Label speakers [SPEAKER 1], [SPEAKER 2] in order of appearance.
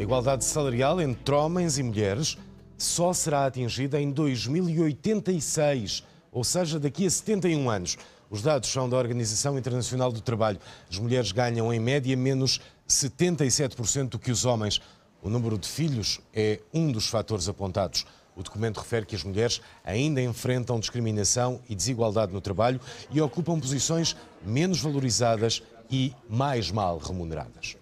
[SPEAKER 1] A igualdade salarial entre homens e mulheres só será atingida em 2086, ou seja, daqui a 71 anos. Os dados são da Organização Internacional do Trabalho. As mulheres ganham, em média, menos 77% do que os homens. O número de filhos é um dos fatores apontados. O documento refere que as mulheres ainda enfrentam discriminação e desigualdade no trabalho e ocupam posições menos valorizadas e mais mal remuneradas.